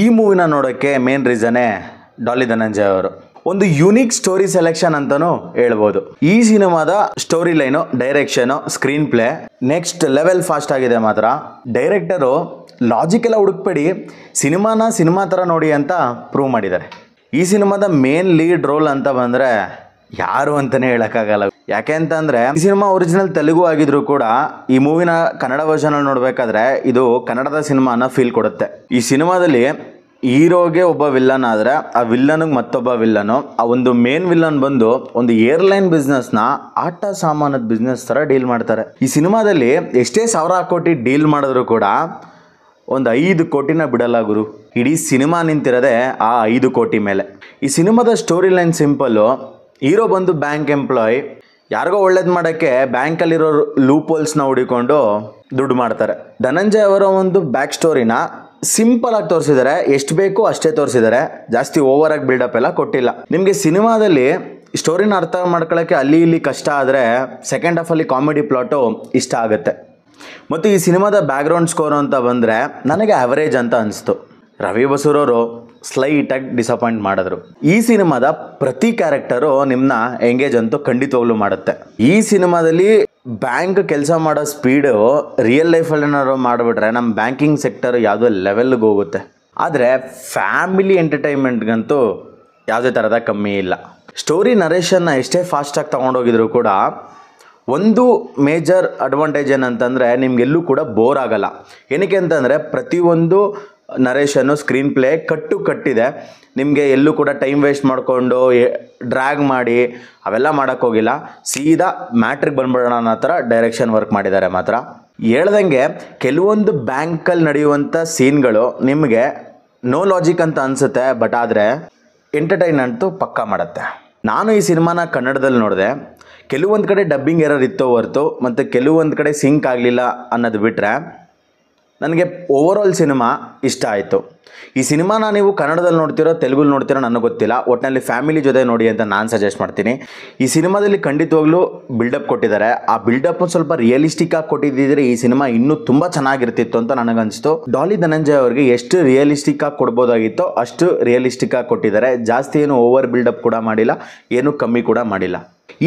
ಈ ಮೂವಿನ ನೋಡೋಕ್ಕೆ ಮೇನ್ ರೀಸನ್ನೇ ಡಾಲಿ ಧನಂಜಯ ಅವರು ಒಂದು ಯುನೀಕ್ ಸ್ಟೋರಿ ಸೆಲೆಕ್ಷನ್ ಅಂತಲೂ ಹೇಳ್ಬೋದು ಈ ಸಿನಿಮಾದ story line direction screen play next level fast ಆಗಿದೆ ಮಾತ್ರ ಡೈರೆಕ್ಟರು ಲಾಜಿಕೆಲ್ಲ ಹುಡುಕ್ಬೇಡಿ ಸಿನಿಮಾನ ಸಿನಿಮಾ ಥರ ನೋಡಿ ಅಂತ ಪ್ರೂವ್ ಮಾಡಿದ್ದಾರೆ ಈ ಸಿನಿಮಾದ ಮೇನ್ ಲೀಡ್ ರೋಲ್ ಅಂತ ಬಂದರೆ ಯಾರು ಅಂತಲೇ ಹೇಳೋಕ್ಕಾಗಲ್ಲ ಯಾಕೆ ಅಂತಂದರೆ ಈ ಸಿನಿಮಾ ಒರಿಜಿನಲ್ ತೆಲುಗು ಆಗಿದ್ರು ಕೂಡ ಈ ಮೂವಿನ ಕನ್ನಡ ವರ್ಷನ್ ನೋಡಬೇಕಾದ್ರೆ ಇದು ಕನ್ನಡದ ಸಿನಿಮಾನ ಫೀಲ್ ಕೊಡುತ್ತೆ ಈ ಸಿನಿಮಾದಲ್ಲಿ ಹೀರೋಗೆ ಒಬ್ಬ ವಿಲ್ಲನ್ ಆದ್ರೆ ಆ ವಿಲ್ಲನ್ಗೆ ಮತ್ತೊಬ್ಬ ವಿಲ್ಲನು ಆ ಒಂದು ಮೇನ್ ವಿಲ್ಲನ್ ಬಂದು ಒಂದು ಏರ್ಲೈನ್ ನ ಆಟ ಸಾಮಾನದ ಬಿಸ್ನೆಸ್ ತರ ಡೀಲ್ ಮಾಡ್ತಾರೆ ಈ ಸಿನಿಮಾದಲ್ಲಿ ಎಷ್ಟೇ ಸಾವಿರ ಕೋಟಿ ಡೀಲ್ ಮಾಡಿದ್ರು ಕೂಡ ಒಂದು ಐದು ಕೋಟಿನ ಬಿಡಲ್ಲ ಗುರು ಇಡೀ ಸಿನಿಮಾ ನಿಂತಿರದೆ ಆ ಐದು ಕೋಟಿ ಮೇಲೆ ಈ ಸಿನಿಮಾದ ಸ್ಟೋರಿ ಲೈನ್ ಸಿಂಪಲ್ಲು ಹೀರೋ ಬಂದು ಬ್ಯಾಂಕ್ ಎಂಪ್ಲಾಯ್ ಯಾರಿಗೋ ಒಳ್ಳೇದು ಮಾಡೋಕ್ಕೆ ಬ್ಯಾಂಕಲ್ಲಿರೋ ಹೋಲ್ಸ್ನ ಹುಡಿಕೊಂಡು ದುಡ್ಡು ಮಾಡ್ತಾರೆ ಧನಂಜಯ್ ಅವರ ಒಂದು ಬ್ಯಾಕ್ ಸ್ಟೋರಿನ ಸಿಂಪಲ್ ಆಗಿ ತೋರಿಸಿದ್ದಾರೆ ಎಷ್ಟು ಬೇಕೋ ಅಷ್ಟೇ ತೋರಿಸಿದ್ದಾರೆ ಜಾಸ್ತಿ ಓವರ್ ಆಗಿ ಬಿಲ್ಡಪ್ ಎಲ್ಲ ಕೊಟ್ಟಿಲ್ಲ ನಿಮಗೆ ಸಿನಿಮಾದಲ್ಲಿ ಸ್ಟೋರಿನ ಅರ್ಥ ಮಾಡ್ಕೊಳ್ಳೋಕ್ಕೆ ಅಲ್ಲಿ ಇಲ್ಲಿ ಕಷ್ಟ ಆದರೆ ಸೆಕೆಂಡ್ ಹಾಫಲ್ಲಿ ಕಾಮಿಡಿ ಪ್ಲಾಟು ಇಷ್ಟ ಆಗುತ್ತೆ ಮತ್ತು ಈ ಸಿನಿಮಾದ ಬ್ಯಾಕ್ಗ್ರೌಂಡ್ ಸ್ಕೋರ್ ಅಂತ ಬಂದರೆ ನನಗೆ ಆವರೇಜ್ ಅಂತ ಅನಿಸ್ತು ರವಿ ಬಸೂರವರು ಸ್ಲೈಟಾಗಿ ಡಿಸಪಾಯಿಂಟ್ ಮಾಡಿದ್ರು ಈ ಸಿನಿಮಾದ ಪ್ರತಿ ಕ್ಯಾರೆಕ್ಟರು ನಿಮ್ಮನ್ನ ಎಂಗೇಜ್ ಅಂತೂ ಖಂಡಿತವಾಗ್ಲೂ ಮಾಡುತ್ತೆ ಈ ಸಿನಿಮಾದಲ್ಲಿ ಬ್ಯಾಂಕ್ ಕೆಲಸ ಮಾಡೋ ಸ್ಪೀಡು ರಿಯಲ್ ಲೈಫಲ್ಲಿ ಏನಾದ್ರು ಮಾಡಿಬಿಟ್ರೆ ನಮ್ಮ ಬ್ಯಾಂಕಿಂಗ್ ಸೆಕ್ಟರ್ ಯಾವುದೋ ಲೆವೆಲ್ಗೆ ಹೋಗುತ್ತೆ ಆದರೆ ಫ್ಯಾಮಿಲಿ ಎಂಟರ್ಟೈನ್ಮೆಂಟ್ಗಂತೂ ಯಾವುದೇ ಥರದ ಕಮ್ಮಿ ಇಲ್ಲ ಸ್ಟೋರಿ ನರೇಷನ್ನ ಎಷ್ಟೇ ಫಾಸ್ಟಾಗಿ ತೊಗೊಂಡೋಗಿದ್ರು ಕೂಡ ಒಂದು ಮೇಜರ್ ಅಡ್ವಾಂಟೇಜ್ ಏನಂತಂದರೆ ನಿಮ್ಗೆಲ್ಲೂ ಕೂಡ ಬೋರ್ ಆಗಲ್ಲ ಏನಕ್ಕೆ ಅಂತಂದರೆ ಪ್ರತಿಯೊಂದು ನರೇಶನ್ನು ಸ್ಕ್ರೀನ್ ಪ್ಲೇ ಕಟ್ಟು ಕಟ್ಟಿದೆ ನಿಮಗೆ ಎಲ್ಲೂ ಕೂಡ ಟೈಮ್ ವೇಸ್ಟ್ ಮಾಡಿಕೊಂಡು ಡ್ರ್ಯಾಗ್ ಮಾಡಿ ಅವೆಲ್ಲ ಮಾಡೋಕ್ಕೋಗಿಲ್ಲ ಸೀದಾ ಮ್ಯಾಟ್ರಿಕ್ ಬಂದ್ಬಿಡೋಣ ಅನ್ನೋ ಥರ ಡೈರೆಕ್ಷನ್ ವರ್ಕ್ ಮಾಡಿದ್ದಾರೆ ಮಾತ್ರ ಹೇಳ್ದಂಗೆ ಕೆಲವೊಂದು ಬ್ಯಾಂಕಲ್ಲಿ ನಡೆಯುವಂಥ ಸೀನ್ಗಳು ನಿಮಗೆ ನೋ ಲಾಜಿಕ್ ಅಂತ ಅನಿಸುತ್ತೆ ಬಟ್ ಆದರೆ ಎಂಟರ್ಟೈನ್ ಅಂತೂ ಪಕ್ಕಾ ಮಾಡುತ್ತೆ ನಾನು ಈ ಸಿನಿಮಾನ ಕನ್ನಡದಲ್ಲಿ ನೋಡಿದೆ ಕೆಲವೊಂದು ಕಡೆ ಡಬ್ಬಿಂಗ್ ಎರರ್ ಇತ್ತು ಹೊರ್ತು ಮತ್ತು ಕೆಲವೊಂದು ಕಡೆ ಸಿಂಕ್ ಆಗಲಿಲ್ಲ ಅನ್ನೋದು ಬಿಟ್ಟರೆ ನನಗೆ ಓವರ್ ಆಲ್ ಸಿನಿಮಾ ಇಷ್ಟ ಆಯಿತು ಈ ಸಿನಿಮಾನ ನೀವು ಕನ್ನಡದಲ್ಲಿ ನೋಡ್ತಿರೋ ತೆಲುಗಲ್ಲಿ ನೋಡ್ತೀರೋ ನನಗೆ ಗೊತ್ತಿಲ್ಲ ಒಟ್ಟಿನಲ್ಲಿ ಫ್ಯಾಮಿಲಿ ಜೊತೆ ನೋಡಿ ಅಂತ ನಾನು ಸಜೆಸ್ಟ್ ಮಾಡ್ತೀನಿ ಈ ಸಿನಿಮಾದಲ್ಲಿ ಖಂಡಿತವಾಗ್ಲೂ ಬಿಲ್ಡಪ್ ಕೊಟ್ಟಿದ್ದಾರೆ ಆ ಬಿಲ್ಡಪ್ ಸ್ವಲ್ಪ ರಿಯಲಿಸ್ಟಿಕ್ ಆಗಿ ಕೊಟ್ಟಿದ್ದಿದ್ರೆ ಈ ಸಿನಿಮಾ ಇನ್ನೂ ತುಂಬ ಚೆನ್ನಾಗಿರ್ತಿತ್ತು ಅಂತ ನನಗನ್ನಿಸ್ತು ಡಾಲಿ ಧನಂಜಯ್ ಅವರಿಗೆ ಎಷ್ಟು ರಿಯಲಿಸ್ಟಿಕ್ ಆಗಿ ಕೊಡ್ಬೋದಾಗಿತ್ತೋ ಅಷ್ಟು ರಿಯಲಿಸ್ಟಿಕ್ ಆಗಿ ಕೊಟ್ಟಿದ್ದಾರೆ ಜಾಸ್ತಿ ಏನು ಓವರ್ ಬಿಲ್ಡಪ್ ಕೂಡ ಮಾಡಿಲ್ಲ ಏನು ಕಮ್ಮಿ ಕೂಡ ಮಾಡಿಲ್ಲ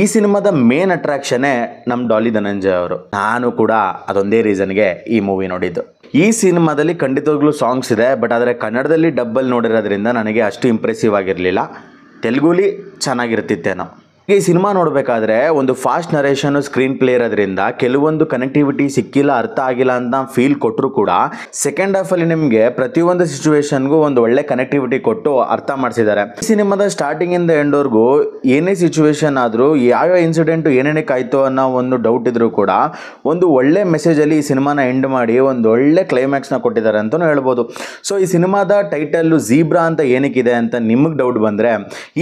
ಈ ಸಿನಿಮಾದ ಮೇನ್ ಅಟ್ರಾಕ್ಷನೇ ನಮ್ಮ ಡಾಲಿ ಧನಂಜಯ ಅವರು ನಾನು ಕೂಡ ಅದೊಂದೇ ರೀಸನ್ಗೆ ಈ ಮೂವಿ ನೋಡಿದ್ದು ಈ ಸಿನಿಮಾದಲ್ಲಿ ಖಂಡಿತವಾಗ್ಲೂ ಸಾಂಗ್ಸ್ ಇದೆ ಬಟ್ ಆದರೆ ಕನ್ನಡದಲ್ಲಿ ಡಬ್ಬಲ್ ನೋಡಿರೋದ್ರಿಂದ ನನಗೆ ಅಷ್ಟು ಇಂಪ್ರೆಸಿವ್ ಆಗಿರಲಿಲ್ಲ ತೆಲುಗುಲಿ ಚೆನ್ನಾಗಿರ್ತಿತ್ತೇನೋ ಈ ಸಿನಿಮಾ ನೋಡಬೇಕಾದ್ರೆ ಒಂದು ಫಾಸ್ಟ್ ನರೇಷನ್ ಸ್ಕ್ರೀನ್ ಪ್ಲೇ ಇರೋದ್ರಿಂದ ಕೆಲವೊಂದು ಕನೆಕ್ಟಿವಿಟಿ ಸಿಕ್ಕಿಲ್ಲ ಅರ್ಥ ಆಗಿಲ್ಲ ಅಂತ ಫೀಲ್ ಕೊಟ್ಟರು ಕೂಡ ಸೆಕೆಂಡ್ ಹಾಫ್ ಅಲ್ಲಿ ನಿಮಗೆ ಪ್ರತಿಯೊಂದು ಸಿಚುವೇಶನ್ಗೂ ಒಂದು ಒಳ್ಳೆ ಕನೆಕ್ಟಿವಿಟಿ ಕೊಟ್ಟು ಅರ್ಥ ಮಾಡಿಸಿದ್ದಾರೆ ಈ ಸಿನಿಮಾದ ಸ್ಟಾರ್ಟಿಂಗ್ ಇಂದ ಎಂಡ್ವರೆಗೂ ಏನೇ ಸಿಚುವೇಶನ್ ಆದರೂ ಯಾವ ಇನ್ಸಿಡೆಂಟ್ ಏನೇನಕ್ಕೆ ಆಯಿತು ಅನ್ನೋ ಒಂದು ಡೌಟ್ ಇದ್ರೂ ಕೂಡ ಒಂದು ಒಳ್ಳೆ ಮೆಸೇಜ್ ಅಲ್ಲಿ ಈ ಸಿನಿಮಾನ ಎಂಡ್ ಮಾಡಿ ಒಂದು ಒಳ್ಳೆ ಕ್ಲೈಮ್ಯಾಕ್ಸ್ ನ ಕೊಟ್ಟಿದ್ದಾರೆ ಅಂತಲೂ ಹೇಳ್ಬೋದು ಸೊ ಈ ಸಿನಿಮಾದ ಟೈಟಲ್ ಜೀಬ್ರಾ ಅಂತ ಏನಕ್ಕಿದೆ ಅಂತ ನಿಮಗೆ ಡೌಟ್ ಬಂದ್ರೆ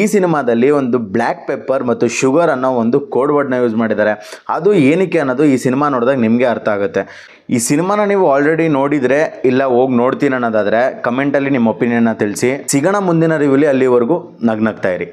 ಈ ಸಿನಿಮಾದಲ್ಲಿ ಒಂದು ಬ್ಲ್ಯಾಕ್ ಪೆಪ್ಪರ್ ಮತ್ತು ಶುಗರ್ ಅನ್ನೋ ಒಂದು ಕೋಡ್ ವರ್ಡ್ನ ಯೂಸ್ ಮಾಡಿದ್ದಾರೆ ಅದು ಏನಕ್ಕೆ ಅನ್ನೋದು ಈ ಸಿನಿಮಾ ನೋಡಿದಾಗ ನಿಮಗೆ ಅರ್ಥ ಆಗುತ್ತೆ ಈ ಸಿನಿಮಾನ ನೀವು ಆಲ್ರೆಡಿ ನೋಡಿದರೆ ಇಲ್ಲ ಹೋಗಿ ನೋಡ್ತೀನಿ ಅನ್ನೋದಾದರೆ ಕಮೆಂಟಲ್ಲಿ ನಿಮ್ಮ ಒಪಿನಿಯನ್ನ ತಿಳಿಸಿ ಸಿಗೋಣ ಮುಂದಿನ ರಿವ್ಯೂಲಿ ಅಲ್ಲಿವರೆಗೂ ನಗ್ನಗ್ತಾ ಇರಿ